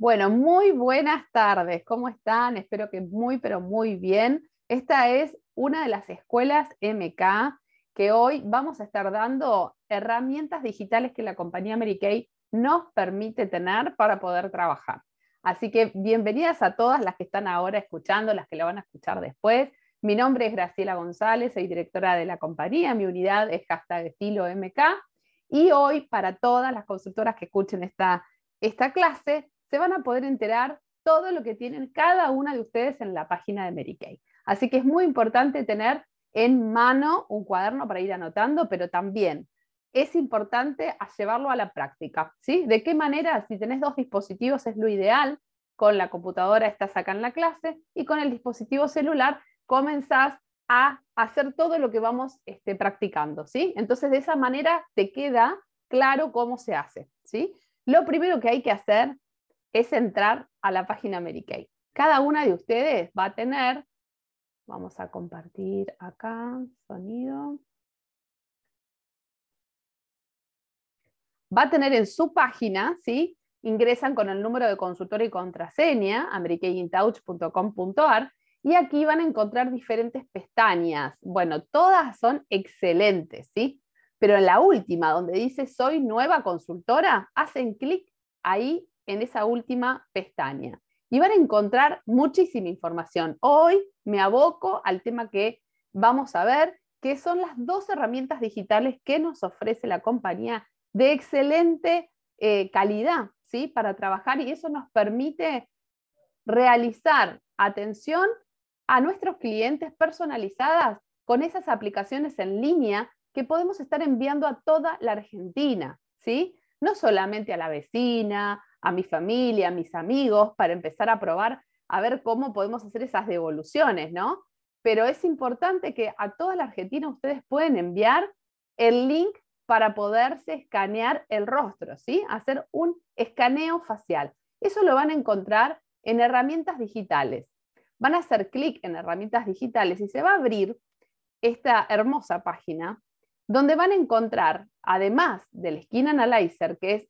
Bueno, muy buenas tardes, ¿cómo están? Espero que muy, pero muy bien. Esta es una de las escuelas MK que hoy vamos a estar dando herramientas digitales que la compañía Mary Kay nos permite tener para poder trabajar. Así que bienvenidas a todas las que están ahora escuchando, las que la van a escuchar después. Mi nombre es Graciela González, soy directora de la compañía, mi unidad es de estilo MK y hoy para todas las consultoras que escuchen esta clase se van a poder enterar todo lo que tienen cada una de ustedes en la página de Mary Kay. Así que es muy importante tener en mano un cuaderno para ir anotando, pero también es importante llevarlo a la práctica. ¿sí? ¿De qué manera? Si tenés dos dispositivos es lo ideal, con la computadora estás acá en la clase y con el dispositivo celular comenzás a hacer todo lo que vamos este, practicando. ¿sí? Entonces de esa manera te queda claro cómo se hace. ¿sí? Lo primero que hay que hacer es entrar a la página Medicaid. Cada una de ustedes va a tener, vamos a compartir acá, sonido. Va a tener en su página, ¿sí? ingresan con el número de consultor y contraseña, americaiintouch.com.ar, y aquí van a encontrar diferentes pestañas. Bueno, todas son excelentes, ¿sí? Pero en la última, donde dice soy nueva consultora, hacen clic ahí en esa última pestaña y van a encontrar muchísima información. Hoy me aboco al tema que vamos a ver, que son las dos herramientas digitales que nos ofrece la compañía de excelente eh, calidad ¿sí? para trabajar y eso nos permite realizar atención a nuestros clientes personalizadas con esas aplicaciones en línea que podemos estar enviando a toda la Argentina, ¿sí? No solamente a la vecina, a mi familia, a mis amigos, para empezar a probar a ver cómo podemos hacer esas devoluciones, ¿no? Pero es importante que a toda la Argentina ustedes pueden enviar el link para poderse escanear el rostro, ¿sí? Hacer un escaneo facial. Eso lo van a encontrar en herramientas digitales. Van a hacer clic en herramientas digitales y se va a abrir esta hermosa página donde van a encontrar, además del Skin Analyzer, que es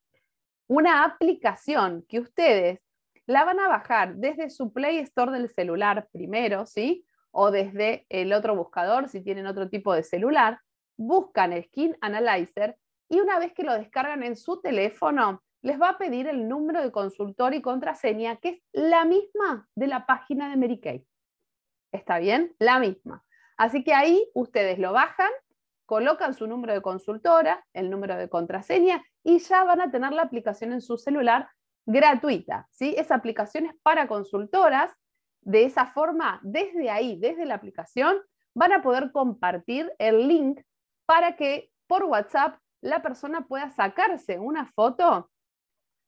una aplicación que ustedes la van a bajar desde su Play Store del celular primero, ¿sí? O desde el otro buscador, si tienen otro tipo de celular, buscan el Skin Analyzer y una vez que lo descargan en su teléfono, les va a pedir el número de consultor y contraseña, que es la misma de la página de Kay. ¿Está bien? La misma. Así que ahí ustedes lo bajan, colocan su número de consultora, el número de contraseña y ya van a tener la aplicación en su celular gratuita. ¿sí? Esa aplicación es para consultoras. De esa forma, desde ahí, desde la aplicación, van a poder compartir el link para que por WhatsApp la persona pueda sacarse una foto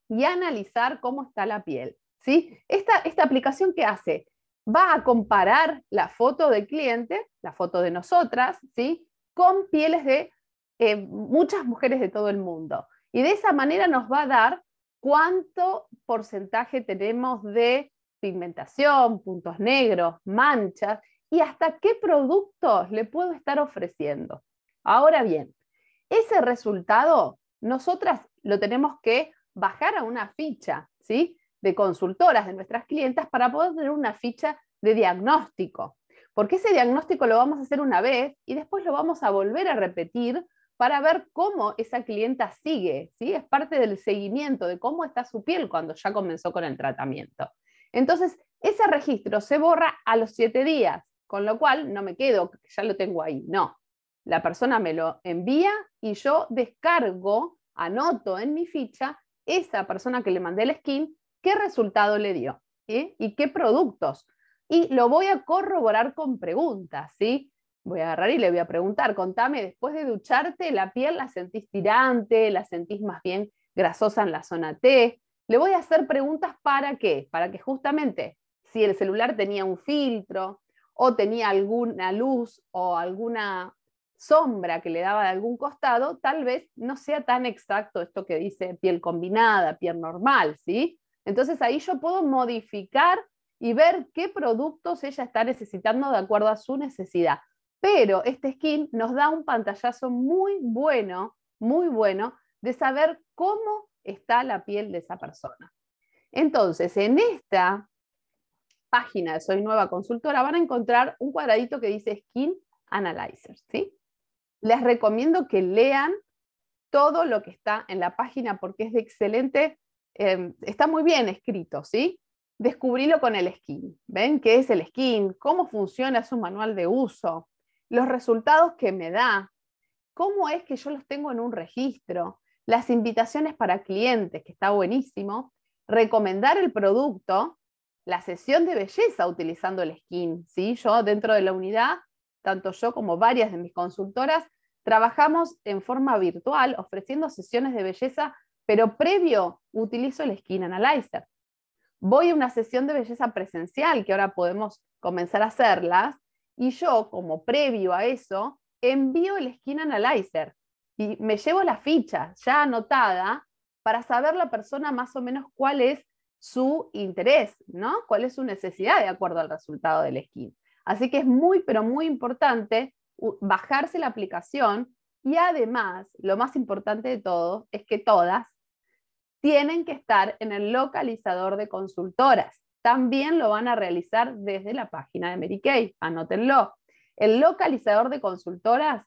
y analizar cómo está la piel. ¿sí? Esta, aplicación que hace va a comparar la foto del cliente, la foto de nosotras, ¿sí? con pieles de eh, muchas mujeres de todo el mundo. Y de esa manera nos va a dar cuánto porcentaje tenemos de pigmentación, puntos negros, manchas y hasta qué productos le puedo estar ofreciendo. Ahora bien, ese resultado nosotras lo tenemos que bajar a una ficha, ¿sí? De consultoras de nuestras clientes, para poder tener una ficha de diagnóstico. Porque ese diagnóstico lo vamos a hacer una vez y después lo vamos a volver a repetir para ver cómo esa clienta sigue, ¿sí? Es parte del seguimiento de cómo está su piel cuando ya comenzó con el tratamiento. Entonces, ese registro se borra a los siete días, con lo cual no me quedo, ya lo tengo ahí, no. La persona me lo envía y yo descargo, anoto en mi ficha esa persona que le mandé el skin, qué resultado le dio ¿Sí? y qué productos. Y lo voy a corroborar con preguntas, ¿sí? voy a agarrar y le voy a preguntar, contame, después de ducharte, ¿la piel la sentís tirante? ¿La sentís más bien grasosa en la zona T? Le voy a hacer preguntas para qué, para que justamente si el celular tenía un filtro o tenía alguna luz o alguna sombra que le daba de algún costado, tal vez no sea tan exacto esto que dice piel combinada, piel normal, ¿sí? Entonces ahí yo puedo modificar y ver qué productos ella está necesitando de acuerdo a su necesidad. Pero este skin nos da un pantallazo muy bueno, muy bueno, de saber cómo está la piel de esa persona. Entonces, en esta página de Soy Nueva Consultora van a encontrar un cuadradito que dice Skin Analyzer. ¿sí? Les recomiendo que lean todo lo que está en la página porque es de excelente, eh, está muy bien escrito, ¿sí? con el skin. ¿Ven qué es el skin? ¿Cómo funciona su manual de uso? los resultados que me da, cómo es que yo los tengo en un registro, las invitaciones para clientes, que está buenísimo, recomendar el producto, la sesión de belleza utilizando el skin. ¿sí? Yo dentro de la unidad, tanto yo como varias de mis consultoras, trabajamos en forma virtual ofreciendo sesiones de belleza, pero previo utilizo el skin analyzer. Voy a una sesión de belleza presencial, que ahora podemos comenzar a hacerlas, y yo, como previo a eso, envío el skin analyzer y me llevo la ficha ya anotada para saber la persona más o menos cuál es su interés, ¿no? Cuál es su necesidad de acuerdo al resultado del skin. Así que es muy, pero muy importante bajarse la aplicación y además, lo más importante de todo es que todas tienen que estar en el localizador de consultoras también lo van a realizar desde la página de Kay, Anótenlo. El localizador de consultoras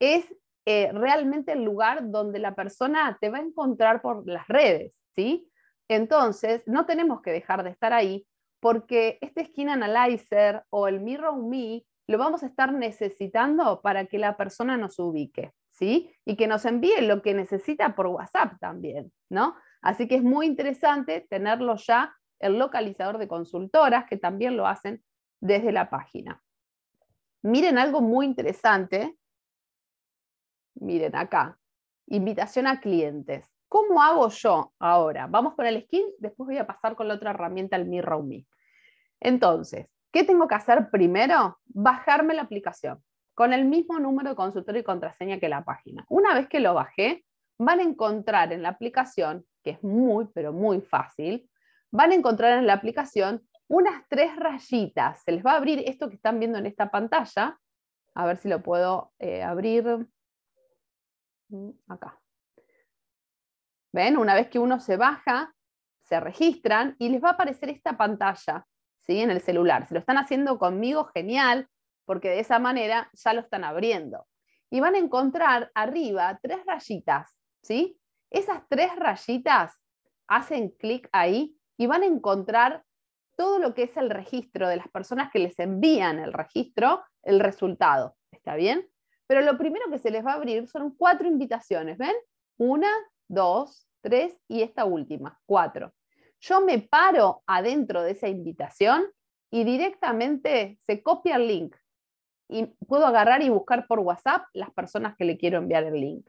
es eh, realmente el lugar donde la persona te va a encontrar por las redes, ¿sí? Entonces, no tenemos que dejar de estar ahí porque este Skin Analyzer o el Mirror Me lo vamos a estar necesitando para que la persona nos ubique, ¿sí? Y que nos envíe lo que necesita por WhatsApp también, ¿no? Así que es muy interesante tenerlo ya el localizador de consultoras, que también lo hacen desde la página. Miren algo muy interesante. Miren acá, invitación a clientes. ¿Cómo hago yo ahora? Vamos con el skin, después voy a pasar con la otra herramienta, el Mirror Entonces, ¿qué tengo que hacer primero? Bajarme la aplicación con el mismo número de consultor y contraseña que la página. Una vez que lo bajé, van a encontrar en la aplicación, que es muy, pero muy fácil, van a encontrar en la aplicación unas tres rayitas. Se les va a abrir esto que están viendo en esta pantalla. A ver si lo puedo eh, abrir mm, acá. ¿Ven? Una vez que uno se baja, se registran y les va a aparecer esta pantalla ¿sí? en el celular. Si lo están haciendo conmigo, genial, porque de esa manera ya lo están abriendo. Y van a encontrar arriba tres rayitas. ¿sí? Esas tres rayitas hacen clic ahí y van a encontrar todo lo que es el registro de las personas que les envían el registro, el resultado. ¿Está bien? Pero lo primero que se les va a abrir son cuatro invitaciones, ¿ven? Una, dos, tres y esta última, cuatro. Yo me paro adentro de esa invitación y directamente se copia el link y puedo agarrar y buscar por WhatsApp las personas que le quiero enviar el link.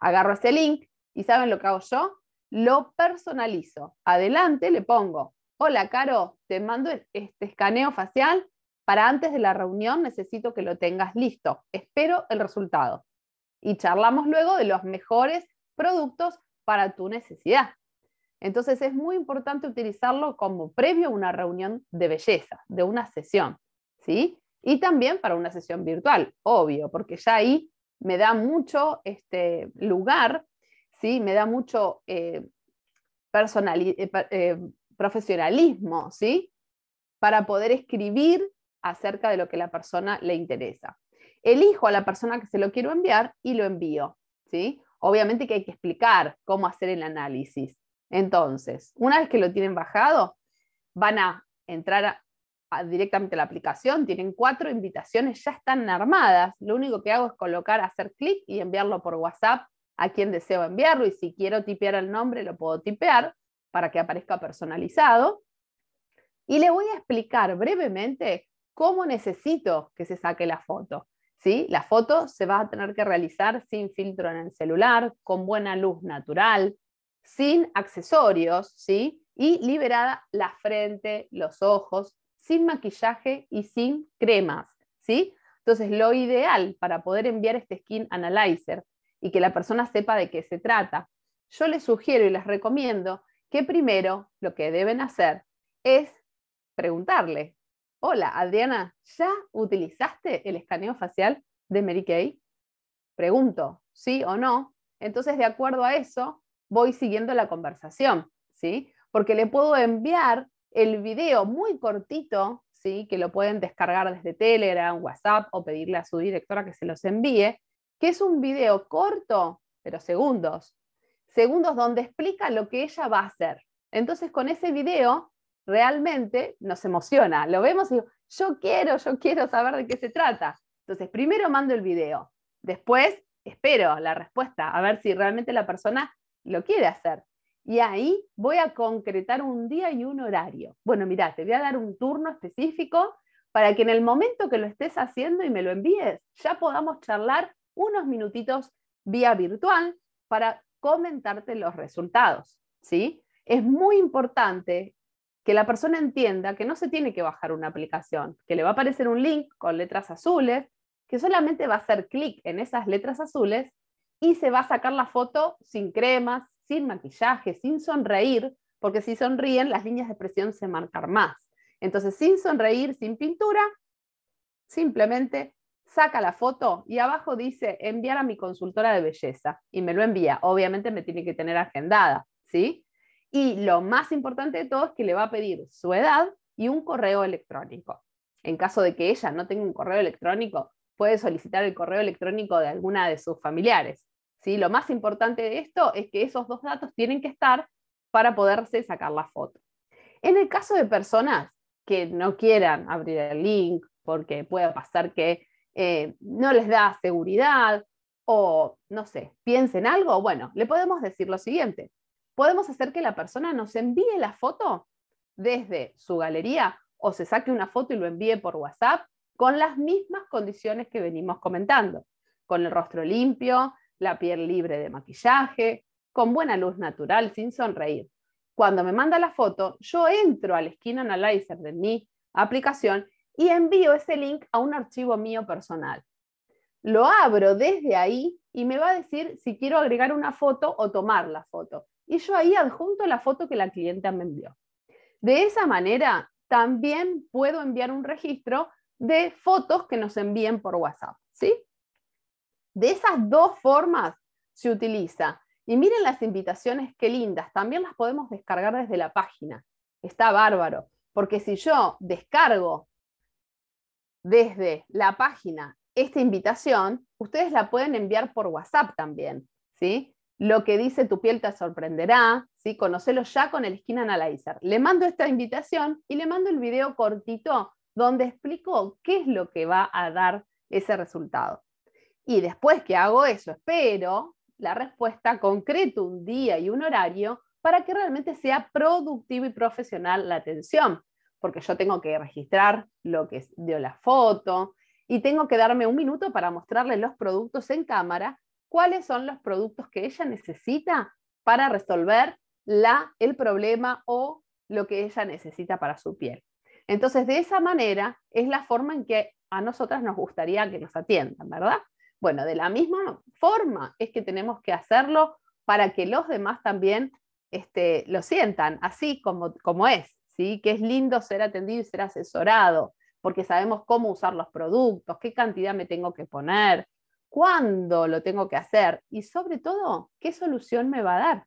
Agarro ese link y ¿saben lo que hago yo? lo personalizo. Adelante le pongo, hola Caro, te mando este escaneo facial para antes de la reunión necesito que lo tengas listo. Espero el resultado. Y charlamos luego de los mejores productos para tu necesidad. Entonces es muy importante utilizarlo como previo a una reunión de belleza, de una sesión, ¿sí? Y también para una sesión virtual, obvio, porque ya ahí me da mucho este lugar me da mucho eh, eh, eh, profesionalismo ¿sí? para poder escribir acerca de lo que la persona le interesa. Elijo a la persona que se lo quiero enviar y lo envío. ¿sí? Obviamente que hay que explicar cómo hacer el análisis. Entonces, una vez que lo tienen bajado, van a entrar directamente a la aplicación, tienen cuatro invitaciones, ya están armadas. Lo único que hago es colocar, hacer clic y enviarlo por WhatsApp a quien deseo enviarlo y si quiero tipear el nombre lo puedo tipear para que aparezca personalizado. Y le voy a explicar brevemente cómo necesito que se saque la foto. ¿sí? La foto se va a tener que realizar sin filtro en el celular, con buena luz natural, sin accesorios ¿sí? y liberada la frente, los ojos, sin maquillaje y sin cremas. ¿sí? Entonces, lo ideal para poder enviar este skin analyzer y que la persona sepa de qué se trata. Yo les sugiero y les recomiendo que primero lo que deben hacer es preguntarle, hola Adriana, ¿ya utilizaste el escaneo facial de Mary Kay? Pregunto, ¿sí o no? Entonces, de acuerdo a eso, voy siguiendo la conversación, ¿sí? Porque le puedo enviar el video muy cortito, ¿sí? Que lo pueden descargar desde Telegram, WhatsApp o pedirle a su directora que se los envíe, es un video corto, pero segundos, segundos donde explica lo que ella va a hacer. Entonces con ese video realmente nos emociona, lo vemos y yo quiero, yo quiero saber de qué se trata. Entonces primero mando el video, después espero la respuesta, a ver si realmente la persona lo quiere hacer. Y ahí voy a concretar un día y un horario. Bueno, mira, te voy a dar un turno específico para que en el momento que lo estés haciendo y me lo envíes, ya podamos charlar unos minutitos vía virtual para comentarte los resultados, ¿sí? Es muy importante que la persona entienda que no se tiene que bajar una aplicación, que le va a aparecer un link con letras azules, que solamente va a hacer clic en esas letras azules y se va a sacar la foto sin cremas, sin maquillaje, sin sonreír, porque si sonríen las líneas de expresión se marcan más. Entonces, sin sonreír, sin pintura, simplemente saca la foto y abajo dice enviar a mi consultora de belleza y me lo envía. Obviamente me tiene que tener agendada, ¿sí? Y lo más importante de todo es que le va a pedir su edad y un correo electrónico. En caso de que ella no tenga un correo electrónico, puede solicitar el correo electrónico de alguna de sus familiares. ¿sí? Lo más importante de esto es que esos dos datos tienen que estar para poderse sacar la foto. En el caso de personas que no quieran abrir el link, porque puede pasar que eh, no les da seguridad o, no sé, piensen algo, bueno, le podemos decir lo siguiente. Podemos hacer que la persona nos envíe la foto desde su galería o se saque una foto y lo envíe por WhatsApp con las mismas condiciones que venimos comentando, con el rostro limpio, la piel libre de maquillaje, con buena luz natural, sin sonreír. Cuando me manda la foto, yo entro al Skin Analyzer de mi aplicación y envío ese link a un archivo mío personal. Lo abro desde ahí y me va a decir si quiero agregar una foto o tomar la foto. Y yo ahí adjunto la foto que la clienta me envió. De esa manera, también puedo enviar un registro de fotos que nos envíen por WhatsApp. ¿sí? De esas dos formas se utiliza. Y miren las invitaciones, qué lindas. También las podemos descargar desde la página. Está bárbaro. Porque si yo descargo desde la página esta invitación, ustedes la pueden enviar por WhatsApp también, ¿sí? Lo que dice tu piel te sorprenderá, ¿sí? Conocelo ya con el Skin Analyzer. Le mando esta invitación y le mando el video cortito donde explico qué es lo que va a dar ese resultado. Y después que hago eso, espero la respuesta concreta, un día y un horario, para que realmente sea productivo y profesional la atención porque yo tengo que registrar lo que dio la foto y tengo que darme un minuto para mostrarle los productos en cámara, cuáles son los productos que ella necesita para resolver la, el problema o lo que ella necesita para su piel. Entonces, de esa manera es la forma en que a nosotras nos gustaría que nos atiendan, ¿verdad? Bueno, de la misma forma es que tenemos que hacerlo para que los demás también este, lo sientan así como, como es. ¿sí? que es lindo ser atendido y ser asesorado, porque sabemos cómo usar los productos, qué cantidad me tengo que poner, cuándo lo tengo que hacer y sobre todo, qué solución me va a dar.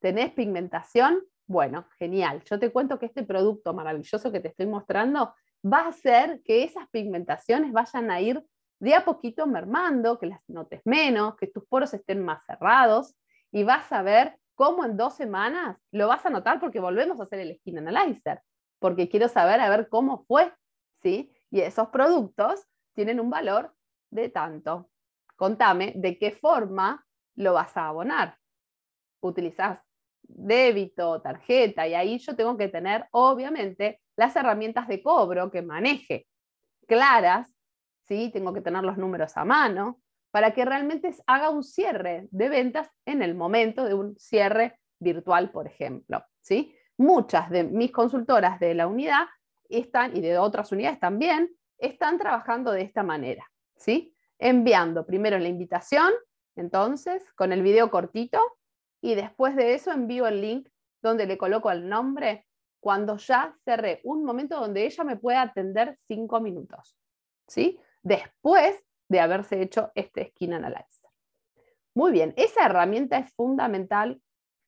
¿Tenés pigmentación? Bueno, genial. Yo te cuento que este producto maravilloso que te estoy mostrando va a hacer que esas pigmentaciones vayan a ir de a poquito mermando, que las notes menos, que tus poros estén más cerrados y vas a ver cómo en dos semanas, lo vas a notar porque volvemos a hacer el skin analyzer, porque quiero saber a ver cómo fue, ¿sí? Y esos productos tienen un valor de tanto. Contame de qué forma lo vas a abonar. Utilizás débito, tarjeta, y ahí yo tengo que tener, obviamente, las herramientas de cobro que maneje claras, ¿sí? Tengo que tener los números a mano, para que realmente haga un cierre de ventas en el momento de un cierre virtual, por ejemplo. ¿sí? Muchas de mis consultoras de la unidad están, y de otras unidades también, están trabajando de esta manera. ¿sí? Enviando primero la invitación, entonces, con el video cortito, y después de eso envío el link donde le coloco el nombre cuando ya cerré un momento donde ella me pueda atender cinco minutos. ¿sí? Después de haberse hecho este skin analyzer. Muy bien, esa herramienta es fundamental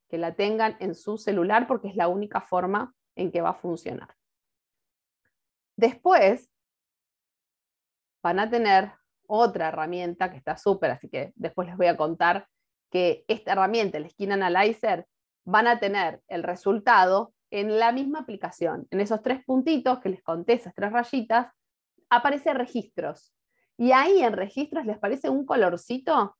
que la tengan en su celular porque es la única forma en que va a funcionar. Después van a tener otra herramienta que está súper, así que después les voy a contar que esta herramienta, el Skin Analyzer, van a tener el resultado en la misma aplicación. En esos tres puntitos que les conté, esas tres rayitas, aparecen registros. Y ahí en registros les parece un colorcito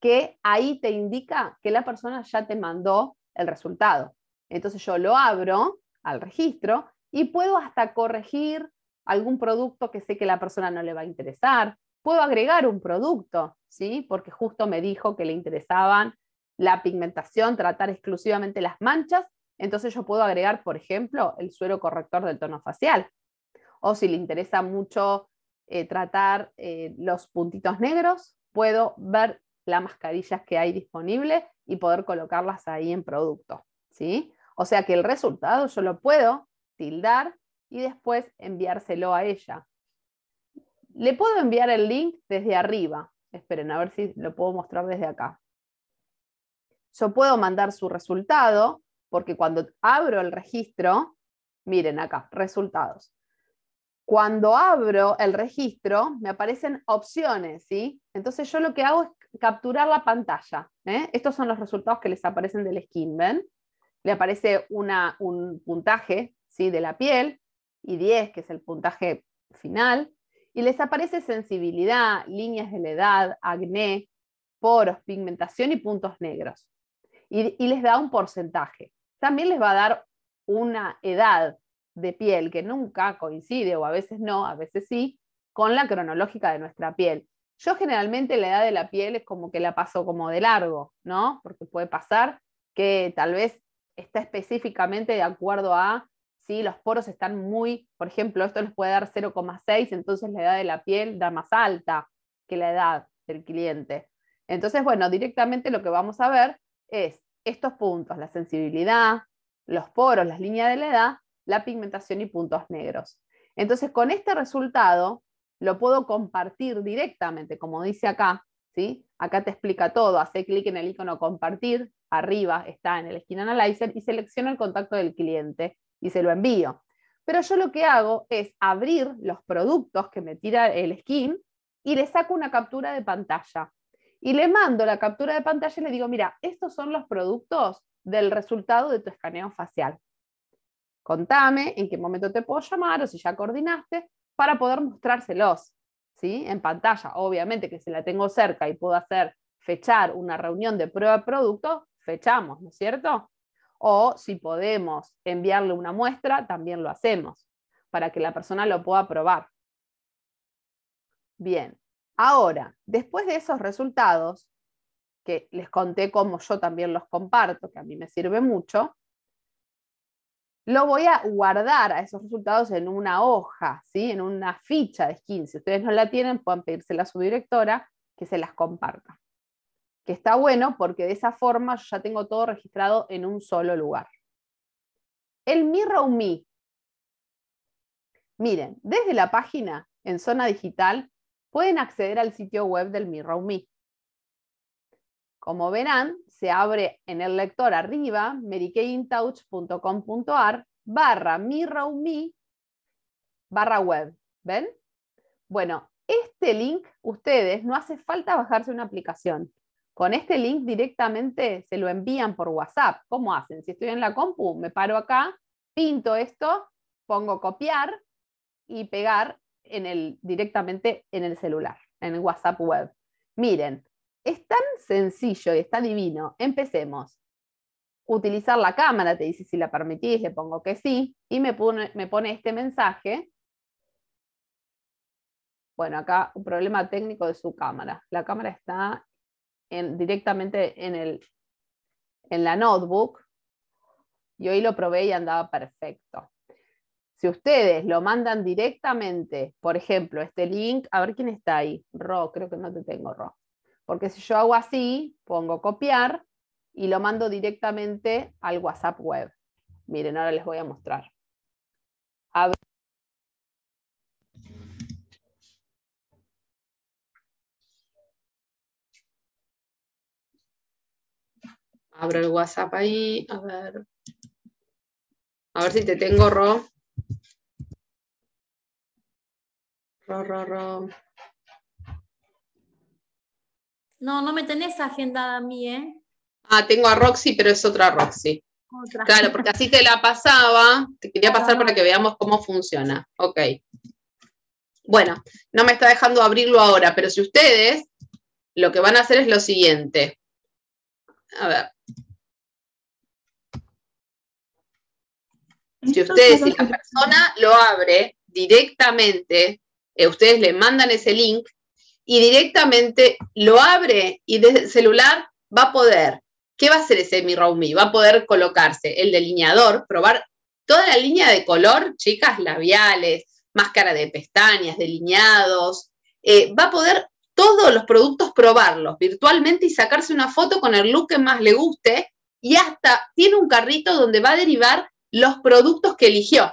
que ahí te indica que la persona ya te mandó el resultado. Entonces yo lo abro al registro y puedo hasta corregir algún producto que sé que la persona no le va a interesar. Puedo agregar un producto, ¿sí? Porque justo me dijo que le interesaban la pigmentación, tratar exclusivamente las manchas. Entonces yo puedo agregar, por ejemplo, el suero corrector del tono facial. O si le interesa mucho eh, tratar eh, los puntitos negros, puedo ver las mascarillas que hay disponibles y poder colocarlas ahí en producto. ¿sí? O sea que el resultado yo lo puedo tildar y después enviárselo a ella. Le puedo enviar el link desde arriba. Esperen, a ver si lo puedo mostrar desde acá. Yo puedo mandar su resultado, porque cuando abro el registro, miren acá, resultados. Cuando abro el registro, me aparecen opciones, ¿sí? Entonces yo lo que hago es capturar la pantalla. ¿eh? Estos son los resultados que les aparecen del skin, ¿ven? Le aparece una, un puntaje ¿sí? de la piel y 10, que es el puntaje final, y les aparece sensibilidad, líneas de la edad, acné, poros, pigmentación y puntos negros. y les da un porcentaje. También les va a dar una edad, de piel que nunca coincide o a veces no, a veces sí, con la cronológica de nuestra piel. Yo generalmente la edad de la piel es como que la paso como de largo, ¿no? Porque puede pasar que tal vez está específicamente de acuerdo a si los poros están muy, por ejemplo, esto nos puede dar 0,6, entonces la edad de la piel da más alta que la edad del cliente. Entonces, bueno, directamente lo que vamos a ver es estos puntos, la sensibilidad, los poros, las líneas de la edad la pigmentación y puntos negros. Entonces, con este resultado lo puedo compartir directamente, como dice acá, ¿sí? Acá te explica todo, hace clic en el icono compartir, arriba está en el Skin Analyzer y selecciono el contacto del cliente y se lo envío. Pero yo lo que hago es abrir los productos que me tira el skin y le saco una captura de pantalla. Y le mando la captura de pantalla y le digo, mira, estos son los productos del resultado de tu escaneo facial. Contame en qué momento te puedo llamar o si ya coordinaste para poder mostrárselos. En pantalla, obviamente que si la tengo cerca y puedo hacer fechar una reunión de prueba de producto, fechamos, ¿no es cierto? O si podemos enviarle una muestra, también lo hacemos para que la persona lo pueda probar. Bien, ahora, después de esos resultados, que les conté cómo yo también los comparto, que a mí me sirve mucho, lo voy a guardar a esos resultados en una hoja, ¿sí? en una ficha de skin. Si ustedes no la tienen, pueden pedírsela a su directora que se las comparta. Que está bueno porque de esa forma ya tengo todo registrado en un solo lugar. El Mirror Me. Miren, desde la página en zona digital pueden acceder al sitio web del Mirror Como verán, se abre en el lector arriba, medicaintouch.com.ar barra mi barra web. ¿Ven? Bueno, este link, ustedes, no hace falta bajarse una aplicación. Con este link directamente se lo envían por WhatsApp. ¿Cómo hacen? Si estoy en la compu, me paro acá, pinto esto, pongo copiar y pegar en el, directamente en el celular, en el WhatsApp web. Miren, es tan sencillo y está divino. Empecemos. Utilizar la cámara, te dice si la permitís, le pongo que sí, y me pone, me pone este mensaje. Bueno, acá un problema técnico de su cámara. La cámara está en, directamente en, el, en la notebook y hoy lo probé y andaba perfecto. Si ustedes lo mandan directamente, por ejemplo, este link, a ver quién está ahí. Ro, creo que no te tengo, Ro. Porque si yo hago así, pongo copiar y lo mando directamente al WhatsApp web. Miren, ahora les voy a mostrar. Abro el WhatsApp ahí, a ver. A ver si te tengo, Ro. Ro, Ro, Ro. No, no me tenés agendada a mí, ¿eh? Ah, tengo a Roxy, pero es otra Roxy. Claro, porque así te la pasaba, te quería pasar para que veamos cómo funciona. Ok. Bueno, no me está dejando abrirlo ahora, pero si ustedes lo que van a hacer es lo siguiente. A ver. Si ustedes, si la persona lo abre directamente, eh, ustedes le mandan ese link y directamente lo abre y desde el celular va a poder, ¿qué va a hacer ese Mi Va a poder colocarse el delineador, probar toda la línea de color, chicas, labiales, máscara de pestañas, delineados, eh, va a poder todos los productos probarlos virtualmente y sacarse una foto con el look que más le guste y hasta tiene un carrito donde va a derivar los productos que eligió.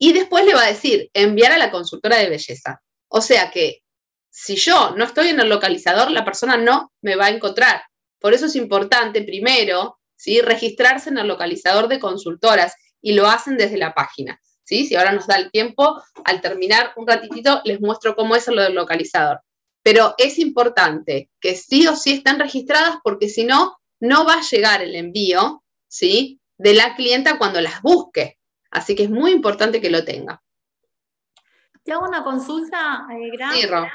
Y después le va a decir, enviar a la consultora de belleza. O sea que si yo no estoy en el localizador, la persona no me va a encontrar. Por eso es importante, primero, registrarse en el localizador de consultoras y lo hacen desde la página. ¿sí? Si ahora nos da el tiempo, al terminar un ratitito les muestro cómo es lo del localizador. Pero es importante que sí o sí estén registradas porque si no, no va a llegar el envío ¿sí? de la clienta cuando las busque. Así que es muy importante que lo tenga. Te hago una consulta, eh, grande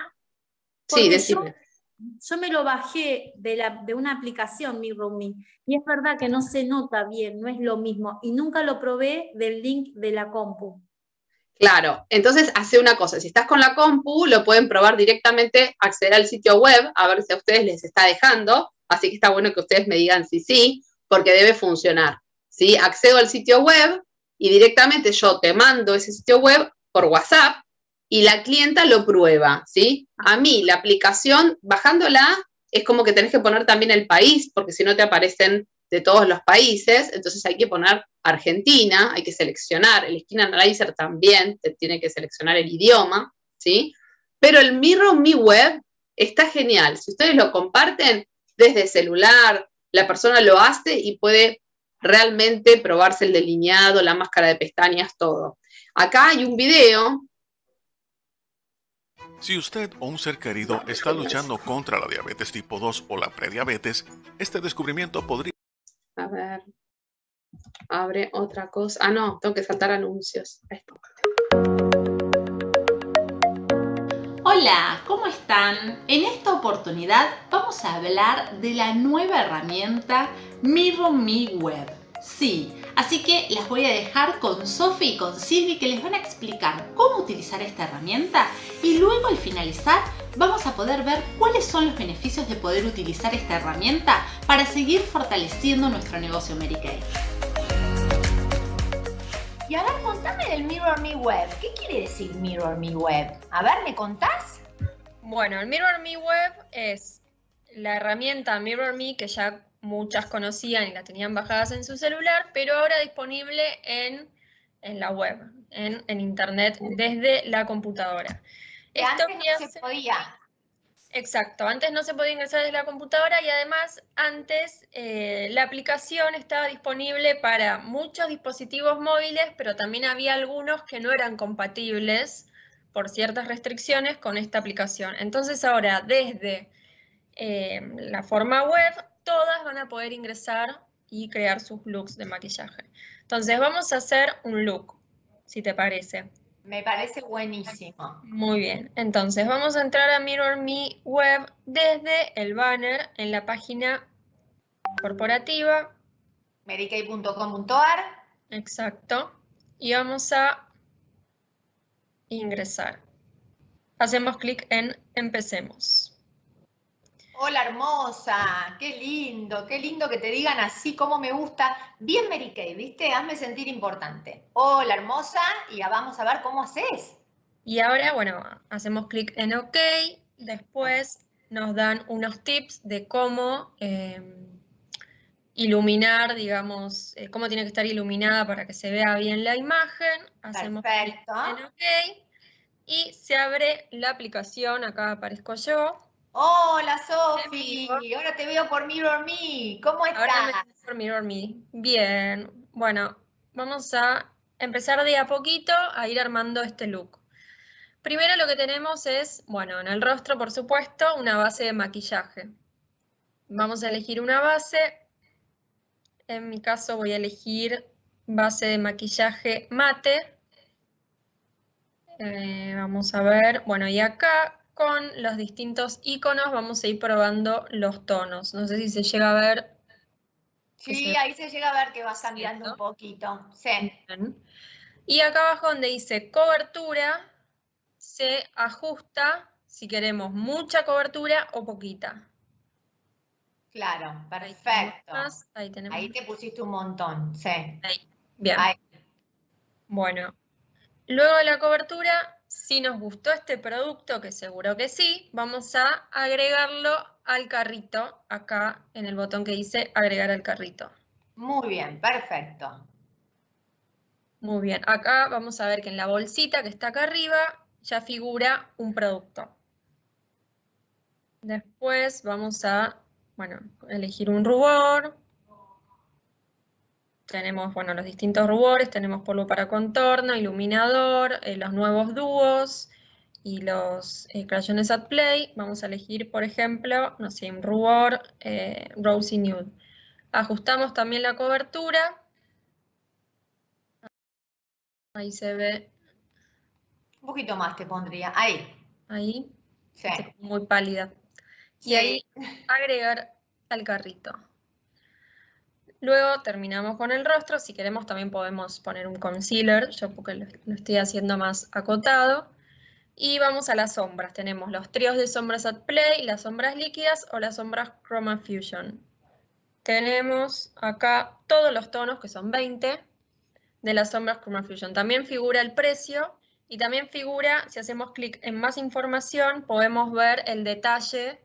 sí, Yo, me lo bajé de, una aplicación, mi Rumi, y es verdad que no se nota bien, no es lo mismo, y nunca lo probé del link de la compu. Claro, entonces hace una cosa, si estás con la compu, lo pueden probar directamente, acceder al sitio web, a ver si a ustedes les está dejando, así que está bueno que ustedes me digan si sí, porque debe funcionar. ¿sí? Accedo al sitio web y directamente yo te mando ese sitio web por WhatsApp y la clienta lo prueba, ¿sí? A mí la aplicación, bajándola, es como que tenés que poner también el país, porque si no te aparecen de todos los países, entonces hay que poner Argentina, hay que seleccionar, el Skin Analyzer también te tiene que seleccionar el idioma, ¿sí? Pero el Mirror Mi Web está genial, si ustedes lo comparten desde celular, la persona lo hace y puede realmente probarse el delineado, la máscara de pestañas, todo. Acá hay un video si usted o un ser querido está luchando contra la diabetes tipo 2 o la prediabetes, este descubrimiento podría... A ver, abre otra cosa. Ah, no, tengo que saltar anuncios. Hola, ¿cómo están? En esta oportunidad vamos a hablar de la nueva herramienta Miro Mi Web. Sí, Así que las voy a dejar con Sofi y con Silvi que les van a explicar cómo utilizar esta herramienta y luego al finalizar vamos a poder ver cuáles son los beneficios de poder utilizar esta herramienta para seguir fortaleciendo nuestro negocio Mary Kay. Y ahora contame del Mirror Me Web. ¿Qué quiere decir Mirror Me Web? A ver, ¿me contás? Bueno, el Mirror Me Web es la herramienta Mirror Me que ya muchas conocían y la tenían bajadas en su celular, pero ahora disponible en, en la web, en, en, internet, desde la computadora. Esto antes no se podía. Exacto, antes no se podía ingresar desde la computadora y además antes eh, la aplicación estaba disponible para muchos dispositivos móviles, pero también había algunos que no eran compatibles por ciertas restricciones con esta aplicación. Entonces ahora desde eh, la forma web todas van a poder ingresar y crear sus looks de maquillaje. Entonces vamos a hacer un look, si te parece. Me parece buenísimo. Muy bien, entonces vamos a entrar a Mirror Me Web desde el banner en la página corporativa. Medicaid.com.ar Exacto. Y vamos a ingresar. Hacemos clic en Empecemos. Hola hermosa, qué lindo, qué lindo que te digan así como me gusta. Bien Mary Kay, ¿viste? Hazme sentir importante. Hola hermosa y ya vamos a ver cómo haces. Y ahora, bueno, hacemos clic en OK, después nos dan unos tips de cómo em, iluminar, digamos, eh, cómo tiene que estar iluminada para que se vea bien la imagen. Hacemos en OK y se abre la aplicación, acá aparezco yo. Hola Sofi, ahora te veo por Mirror Me. ¿Cómo estás? Ahora por Mirror Me. Bien. Bueno, vamos a empezar de a poquito a ir armando este look. Primero lo que tenemos es, bueno, en el rostro, por supuesto, una base de maquillaje. Vamos a elegir una base. En mi caso voy a elegir base de maquillaje mate. Eh, vamos a ver, bueno, y acá con los distintos iconos vamos a ir probando los tonos. No sé si se llega a ver. Sí, ahí se llega a ver que va cambiando un poquito. Y acá abajo donde dice cobertura, se ajusta si queremos mucha cobertura o poquita. Claro, perfecto. Ahí, tenemos. ahí te pusiste un montón, sí. Bien. Bueno, luego de la cobertura si nos gustó este producto, que seguro que sí, vamos a agregarlo al carrito, acá en el botón que dice agregar al carrito. Muy bien, perfecto. Muy bien, acá vamos a ver que en la bolsita que está acá arriba ya figura un producto. Después vamos a, bueno, elegir un rubor, tenemos, bueno, los distintos rubores, tenemos polvo para contorno, iluminador, eh, los nuevos dúos y los eh, crayones at play. Vamos a elegir, por ejemplo, no sé, un rubor eh, Rosy Nude. Ajustamos también la cobertura. Ahí se ve. Un poquito más te pondría. Ahí. Ahí. Sí. Muy pálida. Y ahí agregar al carrito. Luego terminamos con el rostro, si queremos también podemos poner un concealer, yo porque lo, estoy haciendo más acotado. Y vamos a las sombras, tenemos los tríos de sombras at play, las sombras líquidas o las sombras chroma fusion. Tenemos acá todos los tonos, que son 20, de las sombras chroma fusion. También figura el precio y también figura, si hacemos clic en más información, podemos ver el detalle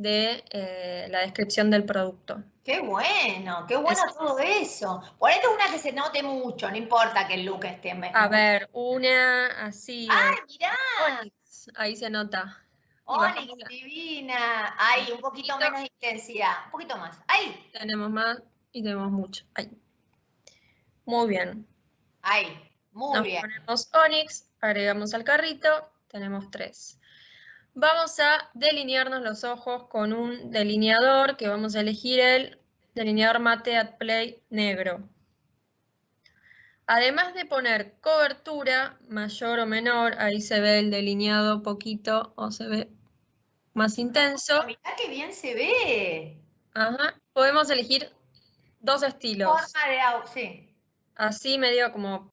de eh, la descripción del producto. Qué bueno, qué bueno todo eso. Por Ponete una que se note mucho, no importa que el look esté mejor. A ver, una así. ¡Ay, mirá! ahí se nota. Onix, divina. Ahí, un poquito, menos de intensidad. Un poquito más. Ahí. Tenemos más y tenemos mucho. ¡Ay! Muy bien. Ahí, muy bien. Ponemos Onix, agregamos al carrito, tenemos tres. Vamos a delinearnos los ojos con un delineador que vamos a elegir el delineador mate at play negro. Además de poner cobertura mayor o menor, ahí se ve el delineado poquito o se ve más intenso. Oh, mirá que bien se ve. Ajá. Podemos elegir dos estilos. sí. Así medio como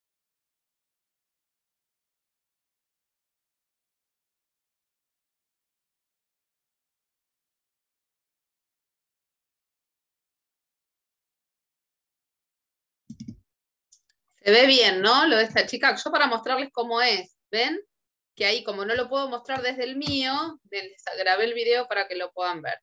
Se ve bien, ¿no? Lo de esta chica. Yo para mostrarles cómo es, ¿ven? Que ahí, como no lo puedo mostrar desde el mío, les grabé el video para que lo puedan ver.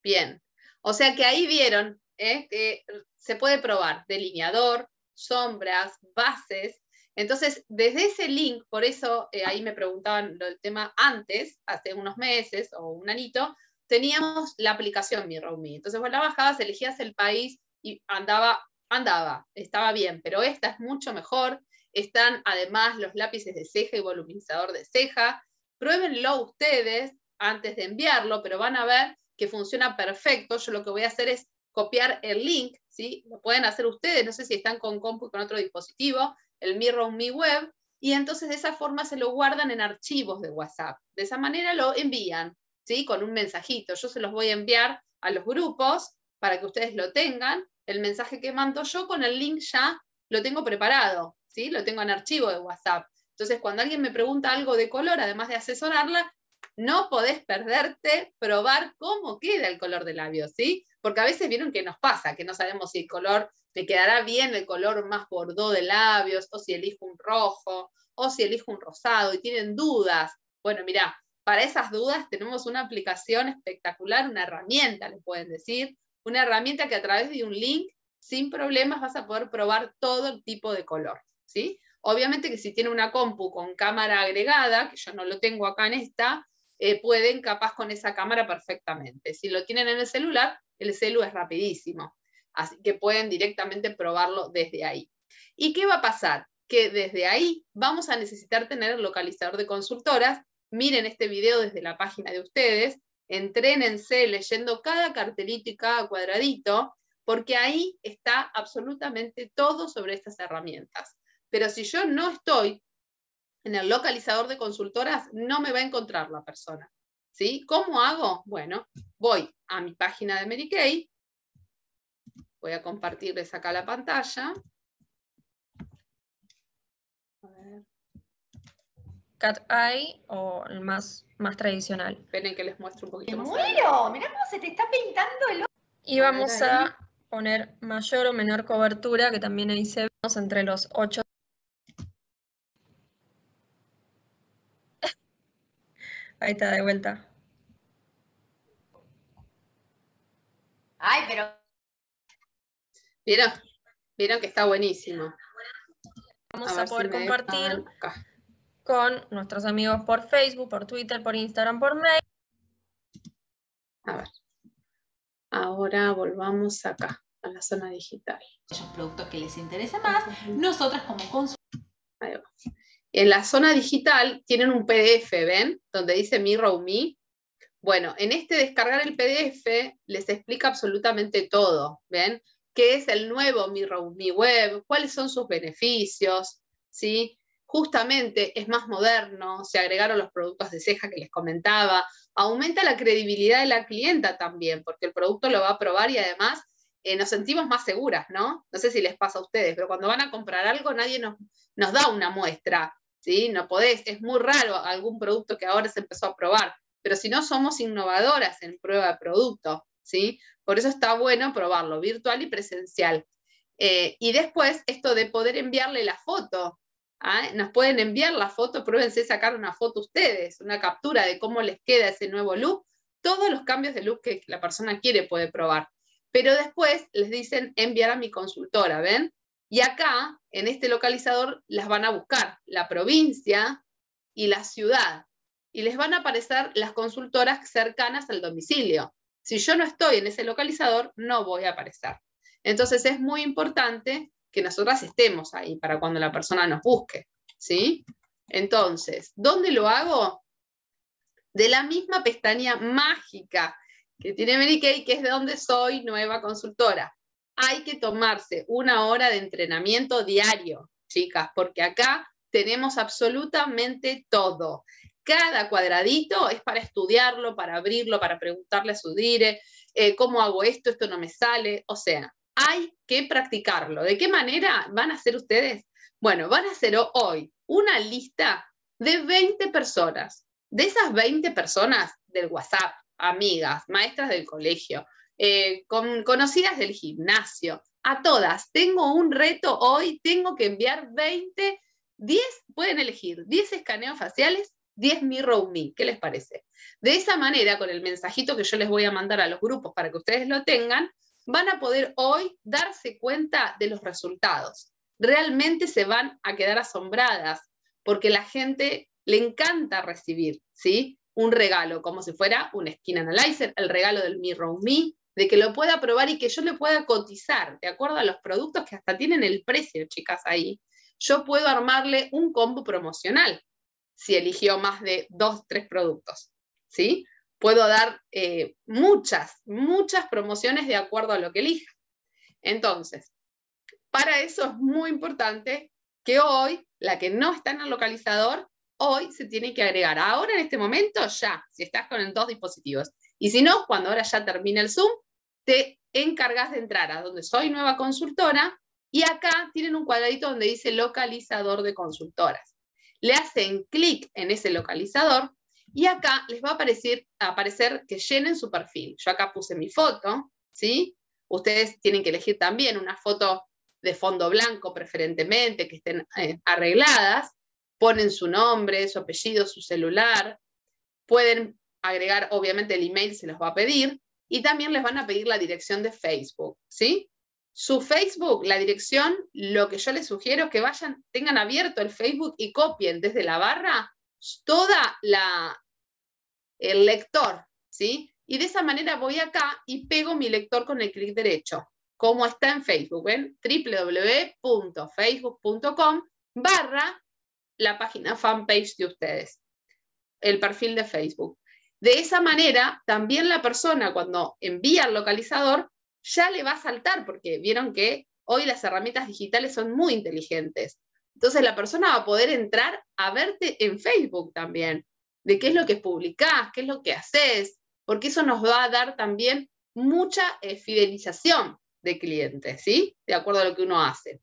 Bien. O sea que ahí vieron ¿eh? que se puede probar delineador, sombras, bases. Entonces, desde ese link, por eso eh, ahí me preguntaban lo del tema antes, hace unos meses o un anito, teníamos la aplicación Mi Entonces, vos la bajabas, elegías el país y andaba andaba, estaba bien, pero esta es mucho mejor. Están además los lápices de ceja y voluminizador de ceja. Pruébenlo ustedes antes de enviarlo, pero van a ver que funciona perfecto. Yo lo que voy a hacer es copiar el link, ¿sí? Lo pueden hacer ustedes, no sé si están con compu con otro dispositivo, el Mirror Mi Web, y entonces de esa forma se lo guardan en archivos de WhatsApp. De esa manera lo envían, ¿sí? Con un mensajito. Yo se los voy a enviar a los grupos para que ustedes lo tengan el mensaje que mando yo con el link ya lo tengo preparado, ¿sí? lo tengo en archivo de WhatsApp. Entonces, cuando alguien me pregunta algo de color, además de asesorarla, no podés perderte probar cómo queda el color de labios, ¿sí? Porque a veces vienen que nos pasa, que no sabemos si el color te quedará bien el color más bordó de labios, o si elijo un rojo, o si elijo un rosado, y tienen dudas. Bueno, mira, para esas dudas tenemos una aplicación espectacular, una herramienta, les pueden decir, una herramienta que a través de un link, sin problemas, vas a poder probar todo el tipo de color, ¿sí? Obviamente que si tiene una compu con cámara agregada, que yo no lo tengo acá en esta, eh, pueden capaz con esa cámara perfectamente. Si lo tienen en el celular, el celu es rapidísimo. Así que pueden directamente probarlo desde ahí. ¿Y qué va a pasar? Que desde ahí vamos a necesitar tener el localizador de consultoras. Miren este video desde la página de ustedes entrénense leyendo cada cartelito y cada cuadradito, porque ahí está absolutamente todo sobre estas herramientas. Pero si yo no estoy en el localizador de consultoras, no me va a encontrar la persona. ¿sí? ¿Cómo hago? Bueno, voy a mi página de Medicaid, voy a compartirles acá la pantalla. cat eye o el más, más tradicional. Esperen que les muestro un poquito más. muero! ¡Mirá cómo se te está pintando el ojo! Y vamos a, poner mayor o menor cobertura, que también ahí se vemos entre los ocho. ahí está, de vuelta. Ay, pero... ¿Vieron? Vieron que está buenísimo. Vamos a, poder compartir con nuestros amigos por Facebook, por Twitter, por Instagram, por mail. A ver. Ahora volvamos acá, a la zona digital. Los productos que les interesa más, nosotras como consumidores. En la zona digital tienen un PDF, ¿ven? Donde dice Mi Me. Bueno, en este descargar el PDF les explica absolutamente todo, ¿ven? ¿Qué es el nuevo Mi Web? ¿Cuáles son sus beneficios? ¿Sí? justamente es más moderno, se agregaron los productos de ceja que les comentaba, aumenta la credibilidad de la clienta también, porque el producto lo va a probar y además eh, nos sentimos más seguras, ¿no? No sé si les pasa a ustedes, pero cuando van a comprar algo nadie nos, da una muestra, ¿sí? No podés, es muy raro algún producto que ahora se empezó a probar, pero si no somos innovadoras en prueba de producto, ¿sí? Por eso está bueno probarlo virtual y presencial. Eh, y después esto de poder enviarle la foto ¿ah? Nos pueden enviar la foto, pruébense sacar una foto ustedes, una captura de cómo les queda ese nuevo look. Todos los cambios de look que la persona quiere puede probar. Pero después les dicen enviar a mi consultora, ¿ven? Y acá, en este localizador, las van a buscar la provincia y la ciudad. Y les van a aparecer las consultoras cercanas al domicilio. Si yo no estoy en ese localizador, no voy a aparecer. Entonces es muy importante que nosotras estemos ahí para cuando la persona nos busque. ¿sí? Entonces, ¿dónde lo hago? De la misma pestaña mágica que tiene Mary Kay, que es de donde soy nueva consultora. Hay que tomarse una hora de entrenamiento diario, chicas, porque acá tenemos absolutamente todo. Cada cuadradito es para estudiarlo, para abrirlo, para preguntarle a su dire, eh, ¿cómo hago esto? Esto no me sale. O sea, hay que practicarlo. ¿De qué manera van a hacer ustedes? Bueno, van a hacer hoy una lista de 20 personas. De esas 20 personas del WhatsApp, amigas, maestras del colegio, eh, conocidas del gimnasio, a todas, tengo un reto hoy, tengo que enviar 20, 10, pueden elegir 10 escaneos faciales 10 Mirror Me. ¿Qué les parece? De esa manera, con el mensajito que yo les voy a mandar a los grupos para que ustedes lo tengan, van a poder hoy darse cuenta de los resultados. Realmente se van a quedar asombradas porque la gente le encanta recibir, ¿sí? Un regalo, como si fuera un skin analyzer, el regalo del Mirror Me, de que lo pueda probar y que yo le pueda cotizar, de acuerdo a los productos que hasta tienen el precio, chicas, ahí. Yo puedo armarle un combo promocional si eligió más de dos, tres productos, ¿sí? puedo dar eh, muchas, muchas promociones de acuerdo a lo que elija. Entonces, para eso es muy importante que hoy, la que no está en el localizador, hoy se tiene que agregar. Ahora, en este momento, ya, si estás con dos dispositivos. Y si no, cuando ahora ya termina el Zoom, te encargas de entrar a donde soy nueva consultora y acá tienen un cuadradito donde dice localizador de consultoras. Le hacen clic en ese localizador y acá les va a aparecer, aparecer que llenen su perfil. Yo acá puse mi foto, ¿sí? Ustedes tienen que elegir también una foto de fondo blanco preferentemente, que estén eh, arregladas, ponen su nombre, su apellido, su celular, pueden agregar, obviamente el email se los va a pedir, y también les van a pedir la dirección de Facebook, ¿sí? Su Facebook, la dirección, lo que yo les sugiero es que vayan, tengan abierto el Facebook y copien desde la barra toda la, el lector, ¿sí? Y de esa manera voy acá y pego mi lector con el clic derecho, como está en Facebook, www.facebook.com barra la página fanpage de ustedes, el perfil de Facebook. De esa manera, también la persona cuando envía el localizador ya le va a saltar, porque vieron que hoy las herramientas digitales son muy inteligentes. Entonces la persona va a poder entrar a verte en Facebook también, de qué es lo que publicás, qué es lo que haces, porque eso nos va a dar también mucha eh, fidelización de clientes, ¿sí? De acuerdo a lo que uno hace.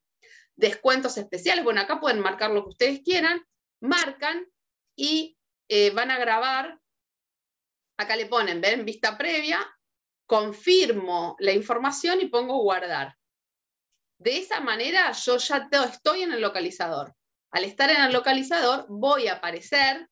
Descuentos especiales, bueno, acá pueden marcar lo que ustedes quieran, marcan y eh, van a grabar, acá le ponen, ven, vista previa, confirmo la información y pongo guardar. De esa manera yo ya estoy en el localizador. Al estar en el localizador voy a aparecer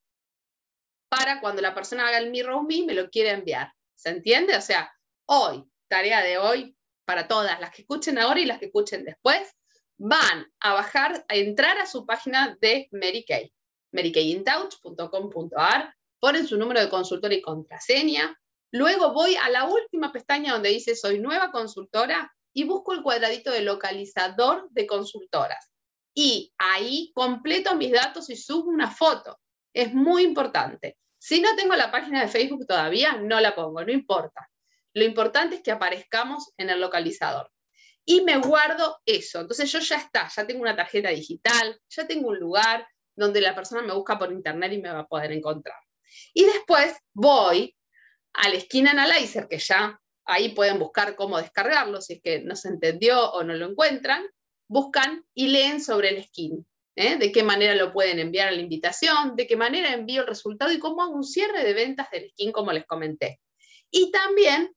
para cuando la persona haga el mirror me me lo quiere enviar. ¿Se entiende? O sea, hoy, tarea de hoy para todas, las que escuchen ahora y las que escuchen después, van a bajar, a entrar a su página de Mary Kay, marykayintouch.com.ar, ponen su número de consultora y contraseña, luego voy a la última pestaña donde dice soy nueva consultora y busco el cuadradito de localizador de consultoras. Y ahí completo mis datos y subo una foto. Es muy importante. Si no tengo la página de Facebook todavía, no la pongo, no importa. Lo importante es que aparezcamos en el localizador. Y me guardo eso. Entonces yo ya está, ya tengo una tarjeta digital, ya tengo un lugar donde la persona me busca por internet y me va a poder encontrar. Y después voy al Skin esquina Analyzer, que ya ahí pueden buscar cómo descargarlo, si es que no se entendió o no lo encuentran, buscan y leen sobre el skin. ¿eh? De qué manera lo pueden enviar a la invitación, de qué manera envío el resultado y cómo hago un cierre de ventas del skin, como les comenté. Y también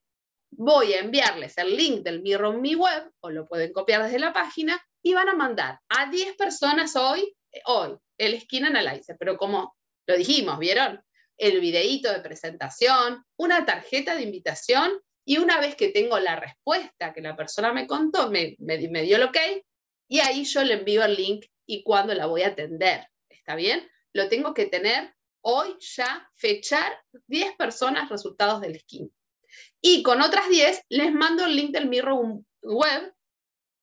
voy a enviarles el link del Mirror Mi Web, o lo pueden copiar desde la página, y van a mandar a 10 personas hoy, hoy, el Skin Analyzer. Pero como lo dijimos, ¿vieron? El videíto de presentación, una tarjeta de invitación y una vez que tengo la respuesta que la persona me contó, me, me, dio el ok, y ahí yo le envío el link y cuando la voy a atender. ¿Está bien? Lo tengo que tener hoy ya, fechar 10 personas resultados del skin. Y con otras 10 les mando el link del Mirror Web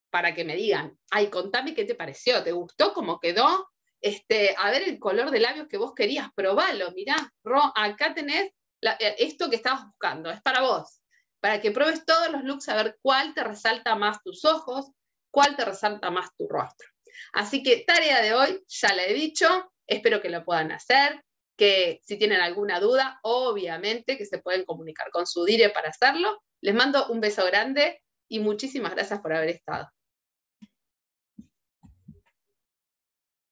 para que me digan, ay, contame qué te pareció, ¿te gustó cómo quedó? Este, a ver el color de labios que vos querías, probalo, mirá, acá tenés eh, esto que estabas buscando, es para vos para que pruebes todos los looks a ver cuál te resalta más tus ojos, cuál te resalta más tu rostro. Así que tarea de hoy, ya la he dicho, espero que lo puedan hacer, que si tienen alguna duda, obviamente que se pueden comunicar con su dire para hacerlo. Les mando un beso grande y muchísimas gracias por haber estado.